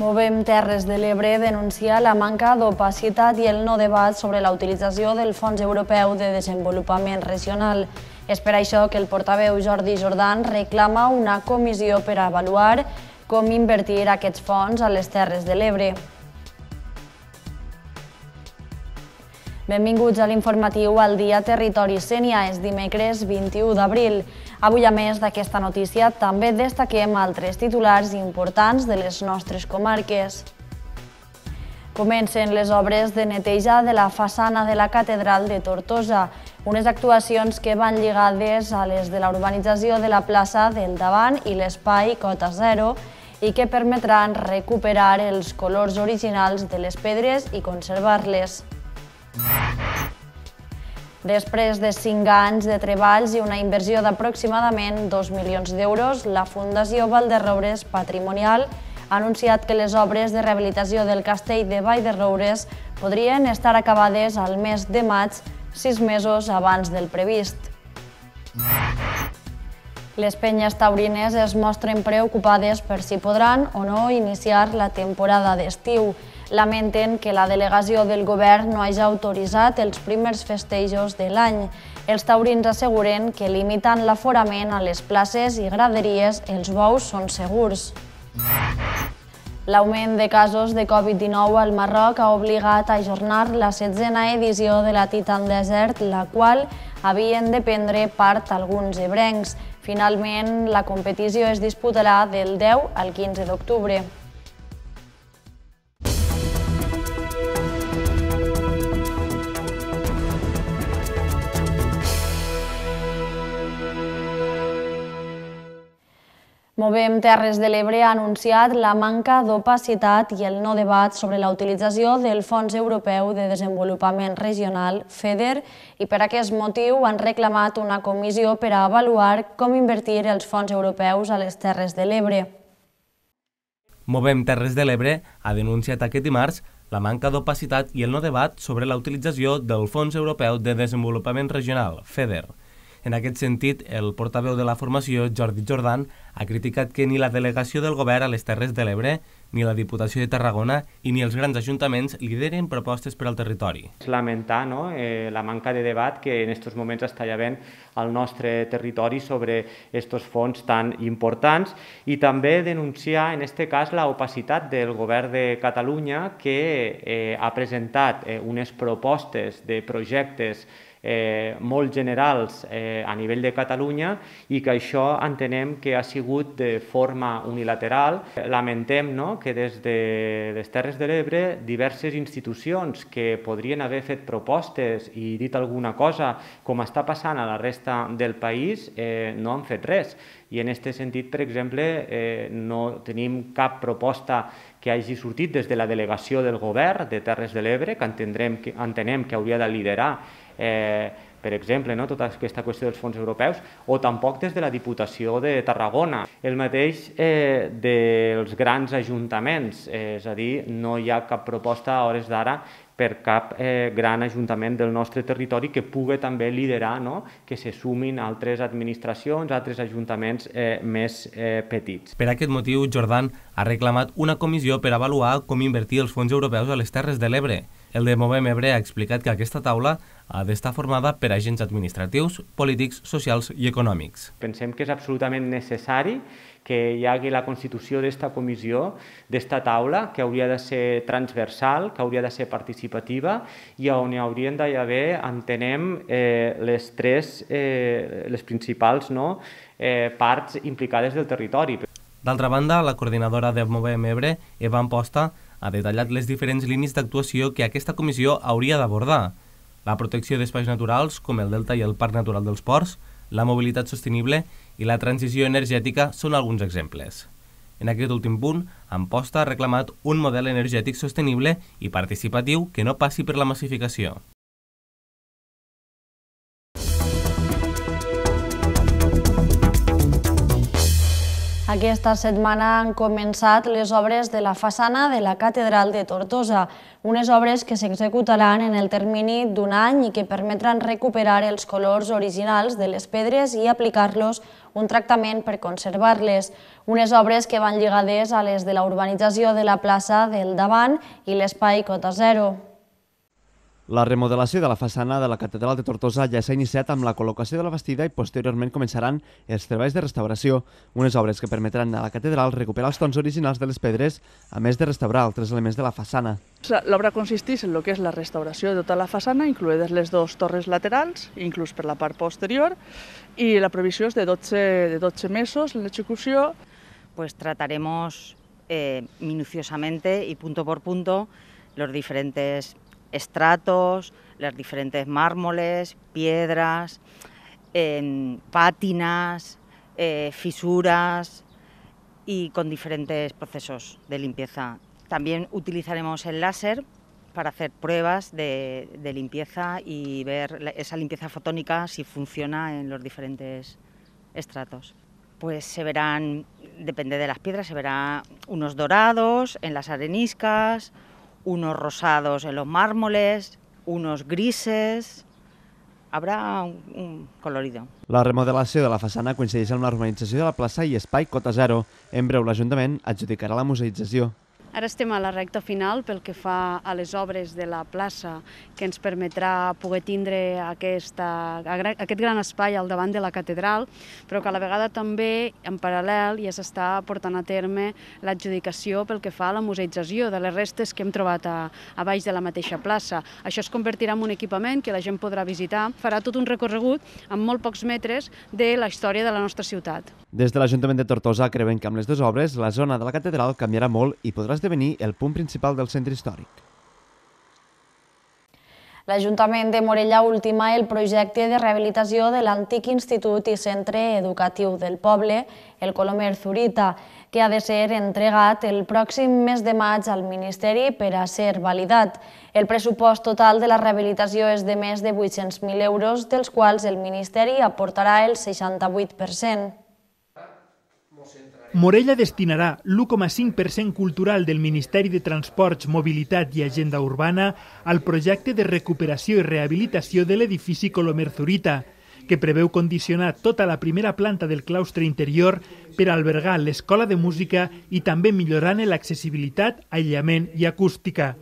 Movem Terres de l'Ebre denuncia la manca d'opacitat i el no debat sobre la utilització del Fons Europeu de Desenvolupament Regional. És per això que el portaveu Jordi Jordan reclama una comissió per avaluar com invertir aquests fons a les Terres de l'Ebre. Benvinguts a l'informatiu al dia Territori Sènia, és dimecres 21 d'abril. Avui, a més d'aquesta notícia, també destaquem altres titulars importants de les nostres comarques. Comencen les obres de neteja de la façana de la Catedral de Tortosa, unes actuacions que van lligades a les de la urbanització de la plaça del davant i l'espai Cota Zero, i que permetran recuperar els colors originals de les pedres i conservar-les. Després de 5 anys de treballs i una inversió d'aproximadament 2 milions d'euros, la Fundació Valderrobres Patrimonial ha anunciat que les obres de rehabilitació del castell de Vall de Roures podrien estar acabades al mes de maig, sis mesos abans del previst. Les penyes taurines es mostren preocupades per si podran o no iniciar la temporada d'estiu lamenten que la delegació del govern no hagi autoritzat els primers festejos de l'any. Els taurins asseguren que limitant l'aforament a les places i graderies els bous són segurs. L'augment de casos de Covid-19 al Marroc ha obligat a ajornar la setzena edició de la Titan Desert, la qual havien de prendre part alguns ebrencs. Finalment, la competició es disputarà del 10 al 15 d'octubre. Movem Terres de l'Ebre ha anunciat la manca d'opacitat i el no debat sobre la utilització del Fons Europeu de Desenvolupament Regional, FEDER, i per aquest motiu han reclamat una comissió per a avaluar com invertir els fons europeus a les Terres de l'Ebre. Movem Terres de l'Ebre ha denunciat aquest dimarts la manca d'opacitat i el no debat sobre la utilització del Fons Europeu de Desenvolupament Regional, FEDER, en aquest sentit, el portaveu de la formació, Jordi Jordan, ha criticat que ni la delegació del govern a les Terres de l'Ebre, ni la Diputació de Tarragona i ni els grans ajuntaments lideren propostes per al territori. És Lamentar no? eh, la manca de debat que en aquests moments està hi havent al nostre territori sobre aquests fons tan importants i també denunciar en aquest cas la opacitat del govern de Catalunya que eh, ha presentat eh, unes propostes de projectes eh, molt generals eh, a nivell de Catalunya i que això entenem que ha sigut de forma unilateral. Lamentem no?, que des de les Terres de l'Ebre diverses institucions que podrien haver fet propostes i dit alguna cosa, com està passant a la resta del país, eh, no han fet res i en aquest sentit, per exemple, eh, no tenim cap proposta que hagi sortit des de la delegació del govern de Terres de l'Ebre, que, que entenem que hauria de liderar eh, per exemple, no? tota aquesta qüestió dels fons europeus, o tampoc des de la Diputació de Tarragona. El mateix eh, dels grans ajuntaments, eh, és a dir, no hi ha cap proposta a hores d'ara per cap eh, gran ajuntament del nostre territori que pugui també liderar no? que se sumin altres administracions, altres ajuntaments eh, més eh, petits. Per aquest motiu, Jordan ha reclamat una comissió per avaluar com invertir els fons europeus a les Terres de l'Ebre. El de Movem Ebre ha explicat que aquesta taula ha eh, d'estar formada per agents administratius, polítics, socials i econòmics. Pensem que és absolutament necessari que hi hagi la constitució d'esta comissió, d'esta taula, que hauria de ser transversal, que hauria de ser participativa i on hi haurien d'hi haver, entenem, eh, les tres, eh, les principals no? eh, parts implicades del territori. D'altra banda, la coordinadora de Movem Ebre, Eva Amposta, ha detallat les diferents línies d'actuació que aquesta comissió hauria d'abordar, la protecció d'espais naturals, com el Delta i el Parc Natural dels Ports, la mobilitat sostenible i la transició energètica són alguns exemples. En aquest últim punt, Amposta ha reclamat un model energètic sostenible i participatiu que no passi per la massificació. Aquesta setmana han començat les obres de la façana de la Catedral de Tortosa, unes obres que s'executaran en el termini d'un any i que permetran recuperar els colors originals de les pedres i aplicar-los un tractament per conservar-les. Unes obres que van lligades a les de la urbanització de la plaça del davant i l'espai Cota Zero. La remodelació de la façana de la catedral de Tortosa ja s'ha iniciat amb la col·locació de la bastida i posteriorment començaran els treballs de restauració, unes obres que permetran a la catedral recuperar els tons originals de les pedres, a més de restaurar altres elements de la façana. L'obra consisteix en el que és la restauració de tota la façana, incloïdes les dues torres laterals, inclús per la part posterior, i la previsió és de 12, de 12 mesos en l'execució. Pues trataremos eh, minuciosamente y punto por punto los diferentes estratos, las diferentes mármoles, piedras, pátinas, eh, fisuras y con diferentes procesos de limpieza. También utilizaremos el láser para hacer pruebas de, limpieza y ver esa limpieza fotónica si funciona en los diferentes estratos. Pues se verán, depende de las piedras, se verán unos dorados en las areniscas, unos rosados en los mármoles, unos grises, habrá un, un colorido. La remodelació de la façana coincideix amb la urbanització de la plaça i espai Cota Zero. En breu, l'Ajuntament adjudicarà la museïtzació. Ara estem a la recta final pel que fa a les obres de la plaça, que ens permetrà poder tindre aquesta, aquest gran espai al davant de la catedral, però que a la vegada també, en paral·lel, ja s'està portant a terme l'adjudicació pel que fa a la museïtzació de les restes que hem trobat a, a baix de la mateixa plaça. Això es convertirà en un equipament que la gent podrà visitar. Farà tot un recorregut amb molt pocs metres de la història de la nostra ciutat. Des de l'Ajuntament de Tortosa creuen que amb les dues obres la zona de la catedral canviarà molt i podràs esdevenir el punt principal del centre històric. L'Ajuntament de Morella ultima el projecte de rehabilitació de l'antic Institut i Centre Educatiu del Poble, el Colomer Zurita, que ha de ser entregat el pròxim mes de maig al Ministeri per a ser validat. El pressupost total de la rehabilitació és de més de 800.000 euros, dels quals el Ministeri aportarà el 68%. Morella destinarà l'1,5% cultural del Ministeri de Transports, Mobilitat i Agenda Urbana al projecte de recuperació i rehabilitació de l'edifici Colomer Zurita, que preveu condicionar tota la primera planta del claustre interior per albergar l'escola de música i també millorant l'accessibilitat, aïllament i acústica.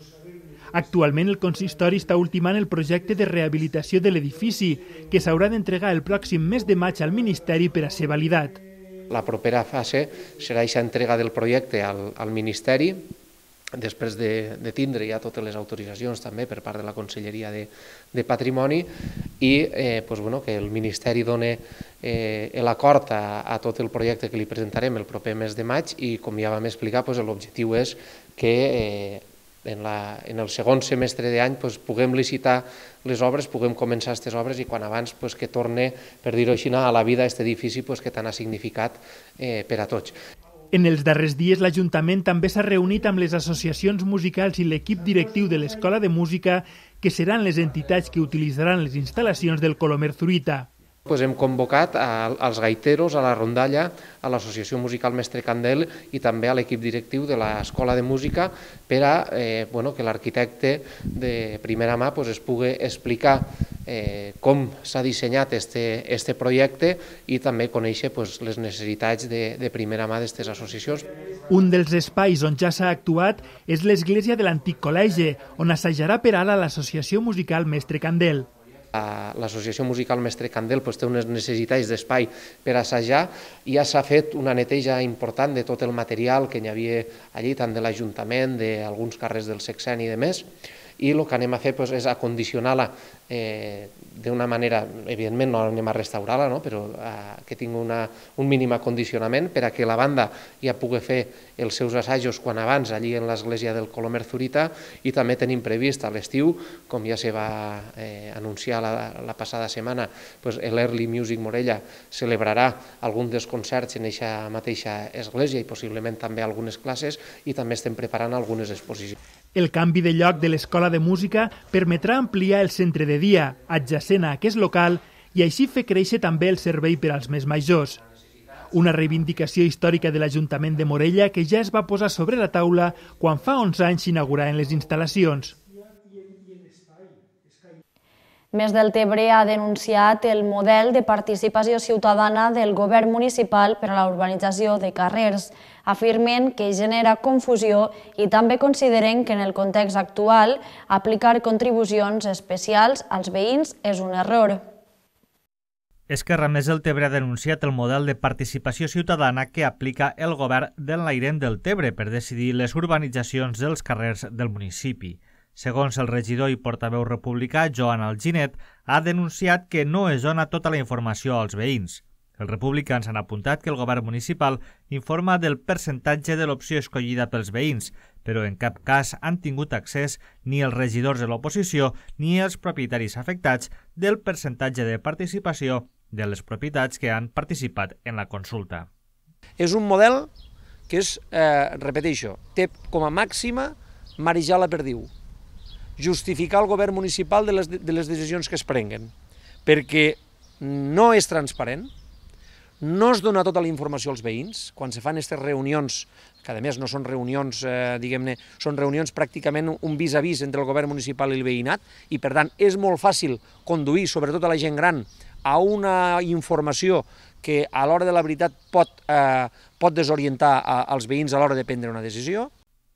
Actualment el consistori està ultimant el projecte de rehabilitació de l'edifici, que s'haurà d'entregar el pròxim mes de maig al Ministeri per a ser validat. La propera fase serà aquesta entrega del projecte al, al Ministeri, després de, de tindre ja totes les autoritzacions també per part de la Conselleria de, de Patrimoni i eh, pues, bueno, que el Ministeri doni eh, l'acord a, a tot el projecte que li presentarem el proper mes de maig i com ja vam explicar pues, l'objectiu és que eh, en, la, en el segon semestre d'any puguem licitar les obres, puguem començar aquestes obres i quan abans que torne, per dir-ho així, a la vida aquest edifici que tant ha significat eh, per a tots. En els darrers dies, l'Ajuntament també s'ha reunit amb les associacions musicals i l'equip directiu de l'Escola de Música, que seran les entitats que utilitzaran les instal·lacions del Colomer Zurita. Pues hem convocat a, als gaiteros, a la rondalla, a l'Associació Musical Mestre Candel i també a l'equip directiu de l'Escola de Música per a eh, bueno, que l'arquitecte de primera mà doncs, es pugui explicar eh, com s'ha dissenyat este, este projecte i també conèixer pues, les necessitats de, de primera mà d'aquestes associacions. Un dels espais on ja s'ha actuat és l'església de l'antic col·legi, on assajarà per ara l'associació musical Mestre Candel l'associació musical Mestre Candel té unes necessitats d'espai per assajar i ja s'ha fet una neteja important de tot el material que hi havia allí, tant de l'Ajuntament, d'alguns carrers del Sexen i de més, i el que anem a fer doncs, és acondicionar-la eh, d'una manera, evidentment no anem a restaurar-la, no? però eh, que tingui una, un mínim acondicionament per a que la banda ja pugui fer els seus assajos quan abans allí en l'església del Colomer Zurita i també tenim previst a l'estiu, com ja se va eh, anunciar la, la passada setmana, doncs l'Early Music Morella celebrarà algun dels concerts en aquesta mateixa església i possiblement també algunes classes i també estem preparant algunes exposicions. El canvi de lloc de l'escola de música permetrà ampliar el centre de dia adjacent a aquest local i així fer créixer també el servei per als més majors. Una reivindicació històrica de l'Ajuntament de Morella que ja es va posar sobre la taula quan fa 11 anys s'inauguraren les instal·lacions. Més del Tebre ha denunciat el model de participació ciutadana del govern municipal per a la urbanització de carrers. Afirmen que genera confusió i també consideren que en el context actual aplicar contribucions especials als veïns és un error. Esquerra Més del Tebre ha denunciat el model de participació ciutadana que aplica el govern de l'Airem del Tebre per decidir les urbanitzacions dels carrers del municipi. Segons el regidor i portaveu republicà, Joan Alginet, ha denunciat que no es dona tota la informació als veïns. Els republicans han apuntat que el govern municipal informa del percentatge de l'opció escollida pels veïns, però en cap cas han tingut accés ni els regidors de l'oposició ni els propietaris afectats del percentatge de participació de les propietats que han participat en la consulta. És un model que és, eh, repeteixo, té com a màxima marejar la perdiu justificar el govern municipal de les, de les decisions que es prenguen, perquè no és transparent, no es dona tota la informació als veïns, quan se fan aquestes reunions, que a més no són reunions, eh, diguem-ne, són reunions pràcticament un vis-a-vis -vis entre el govern municipal i el veïnat, i per tant és molt fàcil conduir, sobretot a la gent gran, a una informació que a l'hora de la veritat pot, eh, pot desorientar a, als veïns a l'hora de prendre una decisió.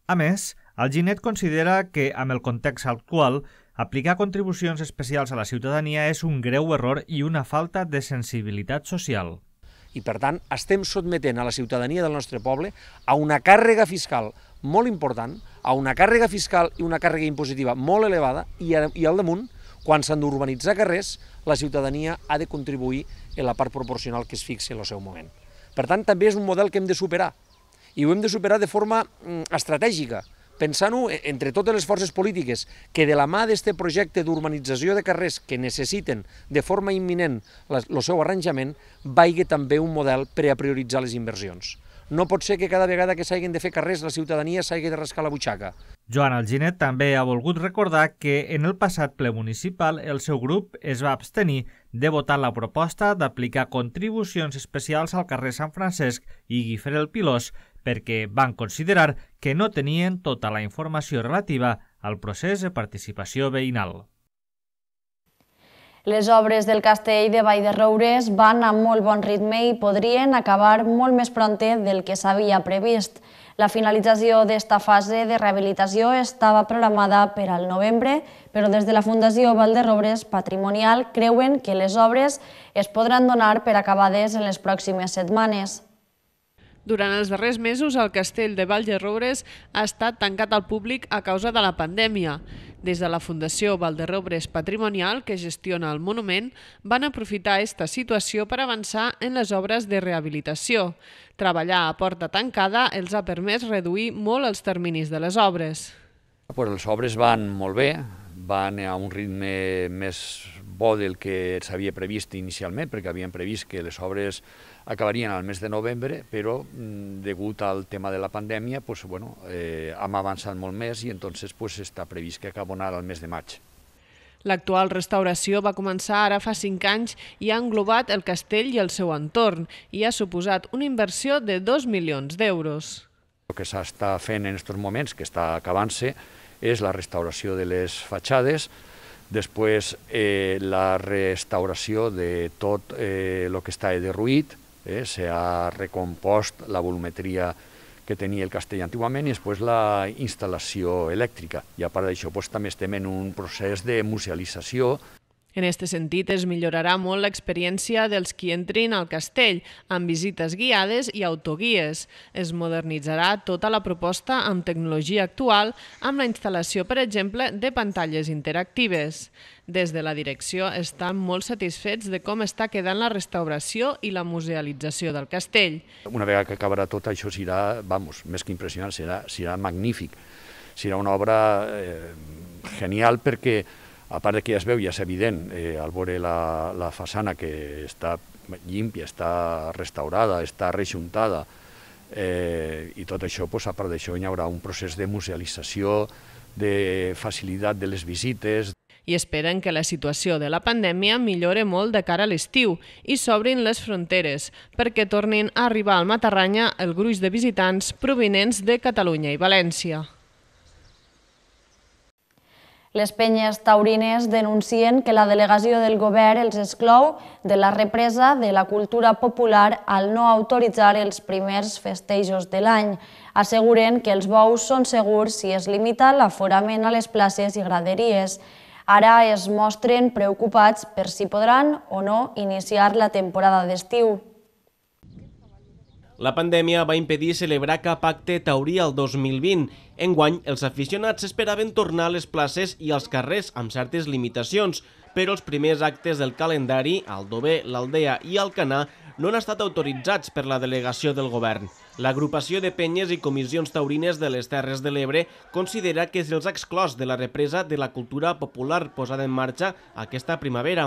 A més, el Ginet considera que, amb el context actual, aplicar contribucions especials a la ciutadania és un greu error i una falta de sensibilitat social. I, per tant, estem sotmetent a la ciutadania del nostre poble a una càrrega fiscal molt important, a una càrrega fiscal i una càrrega impositiva molt elevada i, a, i al damunt, quan s'han d'urbanitzar carrers, la ciutadania ha de contribuir en la part proporcional que es fixi en el seu moment. Per tant, també és un model que hem de superar, i ho hem de superar de forma mm, estratègica, pensant-ho e, entre totes les forces polítiques que de la mà d'este projecte d'urbanització de carrers que necessiten de forma imminent el seu arranjament, vaigue també un model per a prioritzar les inversions. No pot ser que cada vegada que s'hagin de fer carrers la ciutadania s'hagi de rascar la butxaca. Joan Alginet també ha volgut recordar que en el passat ple municipal el seu grup es va abstenir de votar la proposta d'aplicar contribucions especials al carrer Sant Francesc i Guifré el Pilós perquè van considerar que no tenien tota la informació relativa al procés de participació veïnal. Les obres del castell de Vall de Roures van a molt bon ritme i podrien acabar molt més pronte del que s'havia previst. La finalització d'esta fase de rehabilitació estava programada per al novembre, però des de la Fundació Valderrobres Patrimonial creuen que les obres es podran donar per acabades en les pròximes setmanes. Durant els darrers mesos, el castell de Valderrobres ha estat tancat al públic a causa de la pandèmia. Des de la Fundació Valderrobres Patrimonial, que gestiona el monument, van aprofitar aquesta situació per avançar en les obres de rehabilitació. Treballar a porta tancada els ha permès reduir molt els terminis de les obres. Pues les obres van molt bé, van a un ritme més bo del que s'havia previst inicialment, perquè havien previst que les obres acabarien al mes de novembre, però mm, degut al tema de la pandèmia pues, bueno, eh, hem avançat molt més i entonces pues, està previst que acabonar al mes de maig. L'actual restauració va començar ara fa 5 anys i ha englobat el castell i el seu entorn i ha suposat una inversió de 2 milions d'euros. El que s'està fent en aquests moments, que està acabant-se, és la restauració de les fatxades, Després, eh, la restauració de tot eh, el que està derruït, eh, s'ha recompost la volumetria que tenia el castell antigament i després la instal·lació elèctrica. I a part d'això, pues, també estem en un procés de musealització en aquest sentit, es millorarà molt l'experiència dels qui entrin al castell, amb visites guiades i autoguies. Es modernitzarà tota la proposta amb tecnologia actual, amb la instal·lació, per exemple, de pantalles interactives. Des de la direcció estan molt satisfets de com està quedant la restauració i la musealització del castell. Una vegada que acabarà tot això serà, vamos, més que impressionant, serà, serà magnífic. Serà una obra eh, genial perquè a part de que ja es veu, ja és evident, eh, al veure la, la façana que està llimpia, està restaurada, està rejuntada, eh, i tot això, pues, a part d'això, hi haurà un procés de musealització, de facilitat de les visites. I esperen que la situació de la pandèmia millore molt de cara a l'estiu i s'obrin les fronteres, perquè tornin a arribar al Matarranya el gruix de visitants provenents de Catalunya i València. Les penyes taurines denuncien que la delegació del govern els exclou de la represa de la cultura popular al no autoritzar els primers festejos de l'any. Asseguren que els bous són segurs si es limita l'aforament a les places i graderies. Ara es mostren preocupats per si podran o no iniciar la temporada d'estiu. La pandèmia va impedir celebrar cap acte taurí el 2020. Enguany, els aficionats esperaven tornar a les places i als carrers amb certes limitacions, però els primers actes del calendari, Aldover, l'Aldea i Alcanar, no han estat autoritzats per la delegació del govern. L'agrupació de penyes i comissions taurines de les Terres de l'Ebre considera que se'ls ha exclòs de la represa de la cultura popular posada en marxa aquesta primavera,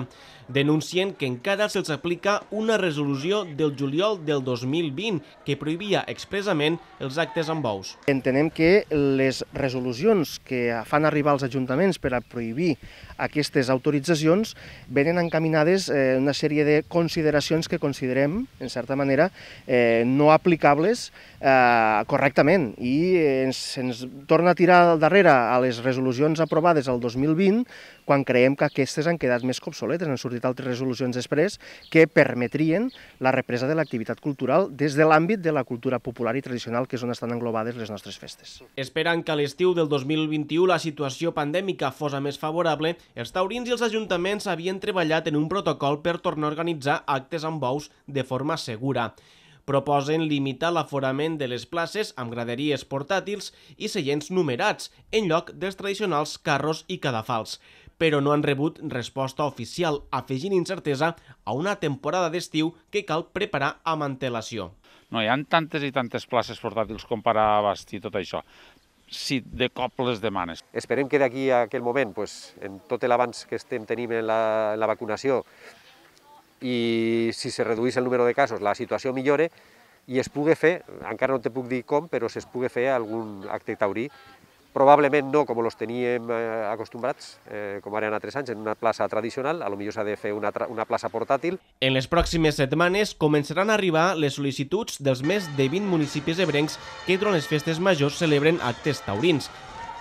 denuncien que encara se'ls aplica una resolució del juliol del 2020 que prohibia expressament els actes amb bous. Entenem que les resolucions que fan arribar els ajuntaments per a prohibir aquestes autoritzacions venen encaminades a eh, una sèrie de consideracions que considerem, en certa manera, eh, no aplicables coses eh, correctament i eh, ens, ens torna a tirar al darrere a les resolucions aprovades el 2020 quan creiem que aquestes han quedat més que obsoletes, han sortit altres resolucions després que permetrien la represa de l'activitat cultural des de l'àmbit de la cultura popular i tradicional que és on estan englobades les nostres festes. Esperant que a l'estiu del 2021 la situació pandèmica fos a més favorable, els taurins i els ajuntaments havien treballat en un protocol per tornar a organitzar actes amb bous de forma segura proposen limitar l'aforament de les places amb graderies portàtils i seients numerats, en lloc dels tradicionals carros i cadafals però no han rebut resposta oficial, afegint incertesa a una temporada d'estiu que cal preparar amb antelació. No hi han tantes i tantes places portàtils com per abastir tot això si de cop les demanes. Esperem que d'aquí a aquell moment, pues, en tot l'abans que estem tenint en la, en la vacunació, i si se reduís el número de casos la situació millore i es pugui fer, encara no te puc dir com, però es pugui fer algun acte taurí, probablement no com els teníem eh, acostumbrats, eh, com ara en altres anys, en una plaça tradicional, a lo millor s'ha de fer una, una plaça portàtil. En les pròximes setmanes començaran a arribar les sol·licituds dels més de 20 municipis ebrencs que durant les festes majors celebren actes taurins.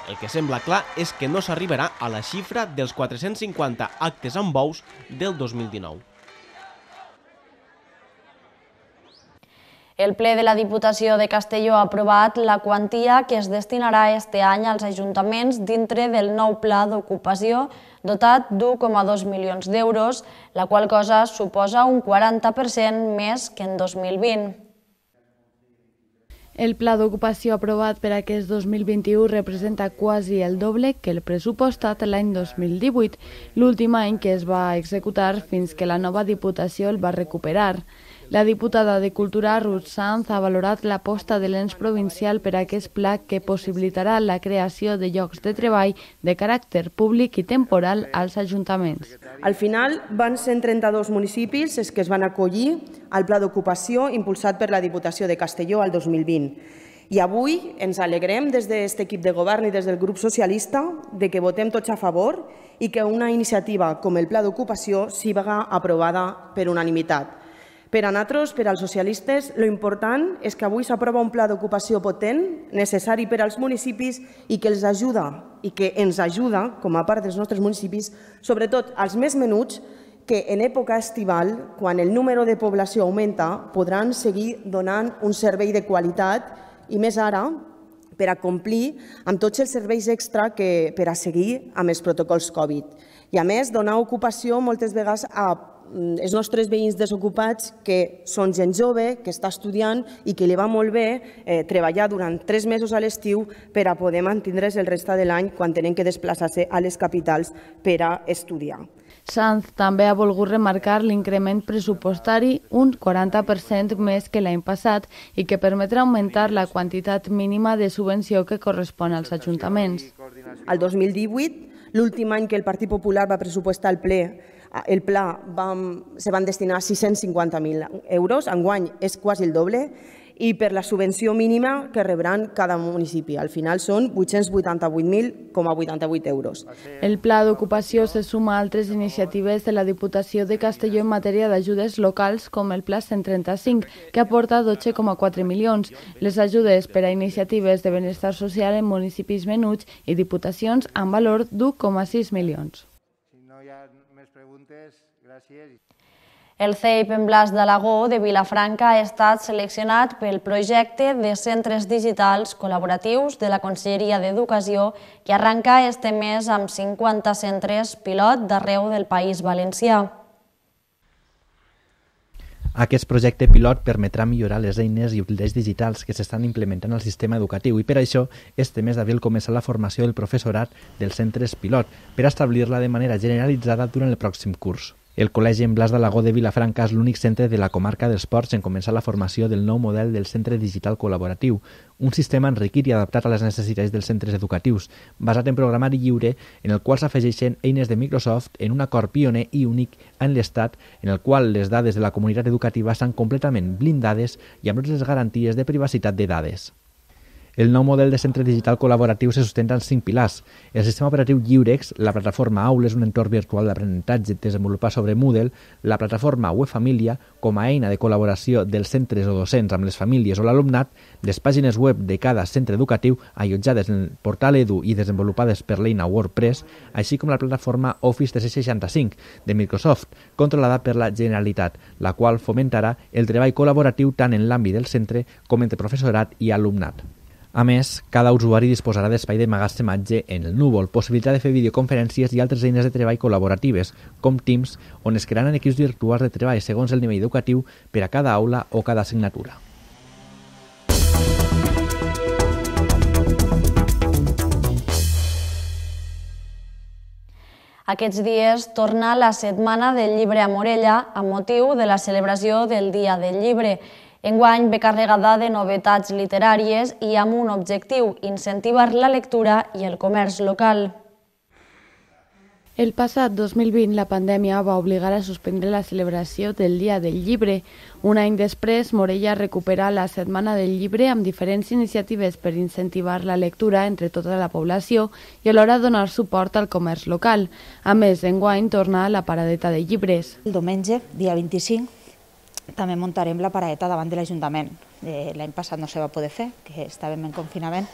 El que sembla clar és que no s'arribarà a la xifra dels 450 actes amb bous del 2019. El ple de la Diputació de Castelló ha aprovat la quantia que es destinarà este any als ajuntaments dintre del nou pla d'ocupació dotat d'1,2 milions d'euros, la qual cosa suposa un 40% més que en 2020. El pla d'ocupació aprovat per aquest 2021 representa quasi el doble que el pressupostat l'any 2018, l'últim any que es va executar fins que la nova Diputació el va recuperar. La diputada de Cultura, Ruth Sanz, ha valorat l'aposta de l'ens provincial per a aquest pla que possibilitarà la creació de llocs de treball de caràcter públic i temporal als ajuntaments. Al final van ser 32 municipis els que es van acollir al pla d'ocupació impulsat per la Diputació de Castelló al 2020. I avui ens alegrem des d'aquest equip de govern i des del grup socialista de que votem tots a favor i que una iniciativa com el Pla d'Ocupació siga aprovada per unanimitat. Per a nosaltres, per als socialistes, lo important és que avui s'aprova un pla d'ocupació potent, necessari per als municipis i que els ajuda i que ens ajuda, com a part dels nostres municipis, sobretot als més menuts, que en època estival, quan el número de població augmenta, podran seguir donant un servei de qualitat i més ara, per a complir amb tots els serveis extra que per a seguir amb els protocols Covid. I a més, donar ocupació moltes vegades a Mm, els nostres veïns desocupats que són gent jove, que està estudiant i que li va molt bé eh, treballar durant tres mesos a l'estiu per a poder mantindre's el resta de l'any quan tenen que desplaçar-se a les capitals per a estudiar. Sanz també ha volgut remarcar l'increment pressupostari un 40% més que l'any passat i que permetrà augmentar la quantitat mínima de subvenció que correspon als ajuntaments. El 2018, l'últim any que el Partit Popular va pressupostar el ple Ah, el pla vam, se van destinar 650.000 euros, enguany és quasi el doble, i per la subvenció mínima que rebran cada municipi. Al final són 888.000,88 euros. El pla d'ocupació se suma a altres iniciatives de la Diputació de Castelló en matèria d'ajudes locals com el Pla 135, que aporta 12,4 milions, les ajudes per a iniciatives de benestar social en municipis menuts i diputacions amb valor d'1,6 milions. Gràcies. El CEIP en Blas de Lagó de Vilafranca ha estat seleccionat pel projecte de centres digitals col·laboratius de la Conselleria d'Educació que arranca este mes amb 50 centres pilot d'arreu del País Valencià. Aquest projecte pilot permetrà millorar les eines i utilitats digitals que s'estan implementant al sistema educatiu i per això este mes d'abril comença la formació del professorat dels centres pilot per establir-la de manera generalitzada durant el pròxim curs. El Col·legi en Blas de d'Alagó de Vilafranca és l'únic centre de la comarca dels ports en començar la formació del nou model del Centre Digital Col·laboratiu, un sistema enriquit i adaptat a les necessitats dels centres educatius, basat en programari lliure en el qual s'afegeixen eines de Microsoft en un acord pioner i únic en l'Estat en el qual les dades de la comunitat educativa estan completament blindades i amb totes les garanties de privacitat de dades. El nou model de centre digital col·laboratiu se sustenta en cinc pilars. El sistema operatiu Lliurex, la plataforma Aula és un entorn virtual d'aprenentatge desenvolupat sobre Moodle, la plataforma Web Família com a eina de col·laboració dels centres o docents amb les famílies o l'alumnat, les pàgines web de cada centre educatiu allotjades en el portal Edu i desenvolupades per l'eina WordPress, així com la plataforma Office 365 de Microsoft, controlada per la Generalitat, la qual fomentarà el treball col·laboratiu tant en l'àmbit del centre com entre professorat i alumnat. A més, cada usuari disposarà d'espai de magatzematge en el núvol, possibilitat de fer videoconferències i altres eines de treball col·laboratives, com Teams, on es crearan equips virtuals de treball segons el nivell educatiu per a cada aula o cada assignatura. Aquests dies torna la setmana del llibre a Morella amb motiu de la celebració del Dia del Llibre. Enguany ve carregada de novetats literàries i amb un objectiu, incentivar la lectura i el comerç local. El passat 2020 la pandèmia va obligar a suspendre la celebració del Dia del Llibre. Un any després, Morella recupera la Setmana del Llibre amb diferents iniciatives per incentivar la lectura entre tota la població i alhora donar suport al comerç local. A més, enguany torna a la paradeta de llibres. El diumenge, dia 25, també muntarem la paraeta davant de l'Ajuntament. Eh, L'any passat no se va poder fer, que estàvem en confinament,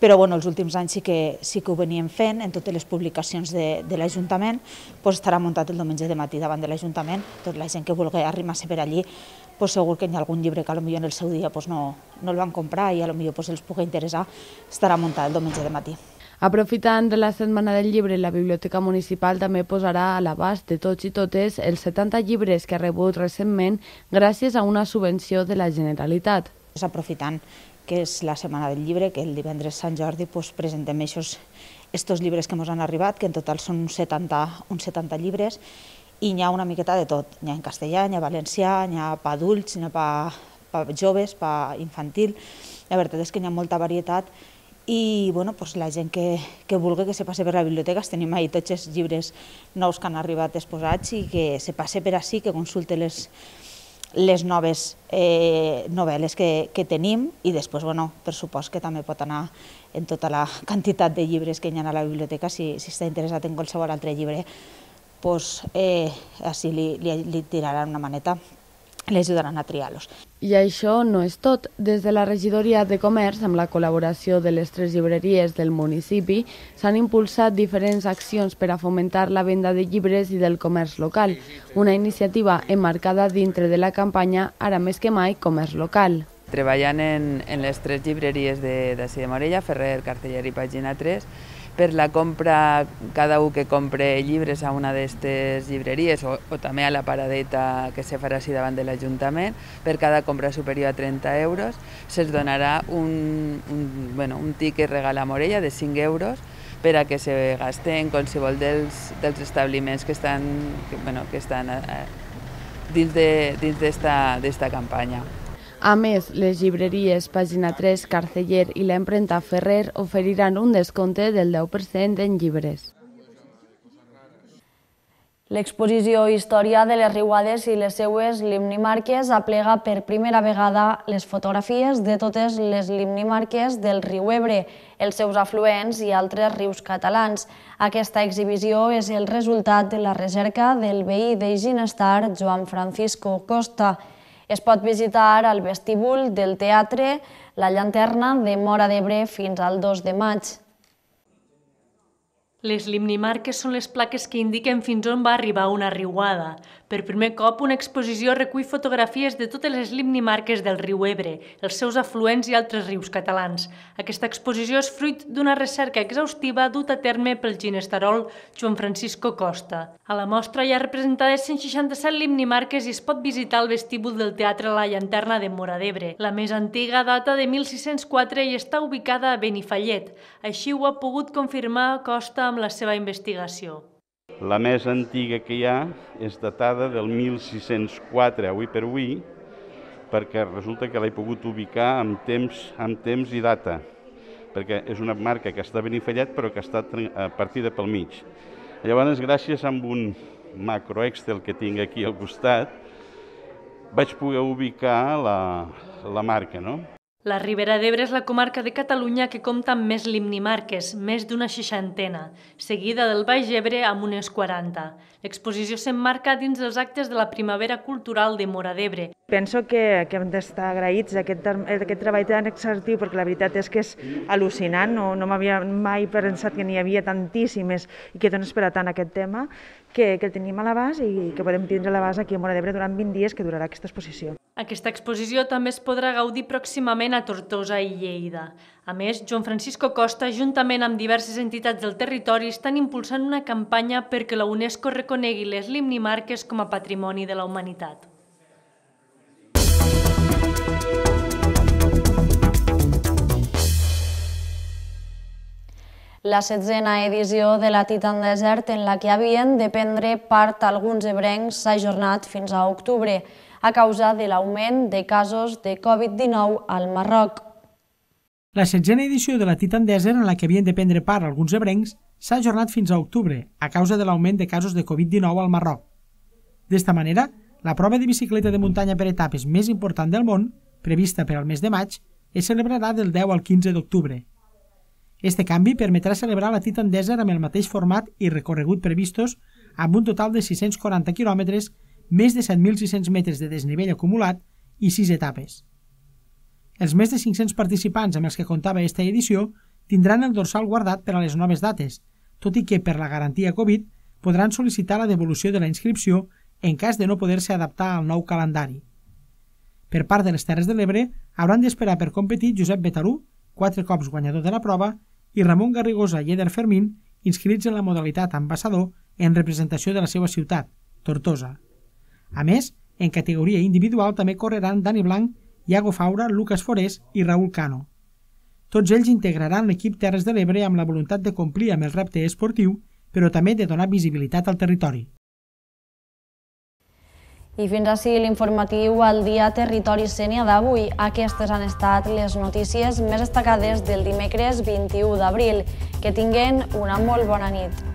però bueno, els últims anys sí que, sí que ho veníem fent en totes les publicacions de, de l'Ajuntament, Pues estarà muntat el diumenge de matí davant de l'Ajuntament, tot la gent que vulgui arribar se per allí, pues segur que hi ha algun llibre que potser en el seu dia no, no el van comprar i potser pues, els pugui interessar, estarà muntat el diumenge de matí. Aprofitant la Setmana del Llibre, la Biblioteca Municipal també posarà a l'abast de tots i totes els 70 llibres que ha rebut recentment gràcies a una subvenció de la Generalitat. Aprofitant que és la Setmana del Llibre, que el divendres Sant Jordi pues, presentem aquests, estos llibres que ens han arribat, que en total són uns 70, uns 70 llibres, i n'hi ha una miqueta de tot. N'hi ha en castellà, n'hi ha valencià, n'hi ha pa adults, n'hi ha pa, pa joves, pa infantil. La veritat és que n'hi ha molta varietat i bueno, pues la gent que, que vulgui que se passe per la biblioteca, tenim ahí tots els llibres nous que han arribat exposats i que se passe per així, que consulte les, les noves eh, novel·les que, que tenim i després, bueno, per supost que també pot anar en tota la quantitat de llibres que hi ha a la biblioteca si, si està interessat en qualsevol altre llibre, doncs eh, així li, li, li tiraran una maneta les ajudaran a triar-los. I això no és tot. Des de la regidoria de comerç, amb la col·laboració de les tres llibreries del municipi, s'han impulsat diferents accions per a fomentar la venda de llibres i del comerç local, una iniciativa emmarcada dintre de la campanya Ara més que mai, comerç local treballant en, en les tres llibreries d'ací de, de Morella, Ferrer, Carteller i Pàgina 3, per la compra, cada un que compre llibres a una d'aquestes llibreries o, o també a la paradeta que se farà així davant de l'Ajuntament, per cada compra superior a 30 euros se'ls donarà un, un, bueno, un tiquet regal a Morella de 5 euros per a que se gaste en qualsevol dels, dels establiments que estan, que, bueno, que estan a, eh, a, dins d'esta de, dins campanya. A més, les llibreries Pàgina 3, Carceller i l'empremta Ferrer oferiran un descompte del 10% en llibres. L'exposició Història de les Riuades i les seues limnimarques aplega per primera vegada les fotografies de totes les limnimarques del riu Ebre, els seus afluents i altres rius catalans. Aquesta exhibició és el resultat de la recerca del veí de Ginestar, Joan Francisco Costa, es pot visitar al vestíbul del teatre La Llanterna de Mora d'Ebre fins al 2 de maig. Les limnimarques són les plaques que indiquen fins on va arribar una riuada. Per primer cop, una exposició recull fotografies de totes les limnimarques del riu Ebre, els seus afluents i altres rius catalans. Aquesta exposició és fruit d'una recerca exhaustiva dut a terme pel ginestarol Joan Francisco Costa. A la mostra hi ha representades 167 limnimarques i es pot visitar el vestíbul del Teatre La Llanterna de Mora d'Ebre. La més antiga data de 1604 i està ubicada a Benifallet. Així ho ha pogut confirmar Costa amb la seva investigació. La més antiga que hi ha és datada del 1604, avui per avui, perquè resulta que l'he pogut ubicar amb temps, amb temps i data, perquè és una marca que està ben Benifallet però que està eh, partida pel mig. Llavors, gràcies a un macro Excel que tinc aquí al costat, vaig poder ubicar la, la marca, no? La Ribera d'Ebre és la comarca de Catalunya que compta amb més limnimarques, més d'una seixantena, seguida del Baix Ebre amb unes 40. L'exposició s'emmarca dins dels actes de la Primavera Cultural de Mora d'Ebre. Penso que, que hem d'estar agraïts d'aquest aquest treball tan exhaustiu perquè la veritat és que és al·lucinant, no, no m'havia mai pensat que n'hi havia tantíssimes i que dones per a tant aquest tema que, que el tenim a l'abast i que podem tindre a l'abast aquí a Mora d'Ebre durant 20 dies que durarà aquesta exposició. Aquesta exposició també es podrà gaudir pròximament a Tortosa i Lleida. A més, Joan Francisco Costa, juntament amb diverses entitats del territori, estan impulsant una campanya perquè la UNESCO reconegui les limnimarques com a patrimoni de la humanitat. la setzena edició de la Titan Desert en la que havien de prendre part alguns ebrencs s'ha ajornat fins a octubre a causa de l'augment de casos de Covid-19 al Marroc. La setzena edició de la Titan Desert, en la que havien de prendre part alguns ebrencs, s'ha ajornat fins a octubre, a causa de l'augment de casos de Covid-19 al Marroc. D'esta manera, la prova de bicicleta de muntanya per etapes més important del món, prevista per al mes de maig, es celebrarà del 10 al 15 d'octubre. Este canvi permetrà celebrar la Titan Desert amb el mateix format i recorregut previstos, amb un total de 640 quilòmetres, més de 7.600 metres de desnivell acumulat i 6 etapes. Els més de 500 participants amb els que comptava aquesta edició tindran el dorsal guardat per a les noves dates, tot i que per la garantia Covid podran sol·licitar la devolució de la inscripció en cas de no poder-se adaptar al nou calendari. Per part de les Terres de l'Ebre, hauran d'esperar per competir Josep Betarú, quatre cops guanyador de la prova, i Ramon Garrigosa i Eder Fermín inscrits en la modalitat ambassador en representació de la seva ciutat, Tortosa. A més, en categoria individual també correran Dani Blanc, Iago Faura, Lucas Forés i Raül Cano. Tots ells integraran l'equip Terres de l'Ebre amb la voluntat de complir amb el repte esportiu, però també de donar visibilitat al territori. I fins així l'informatiu al dia Territori Sènia d'avui. Aquestes han estat les notícies més destacades del dimecres 21 d'abril. Que tinguen una molt bona nit.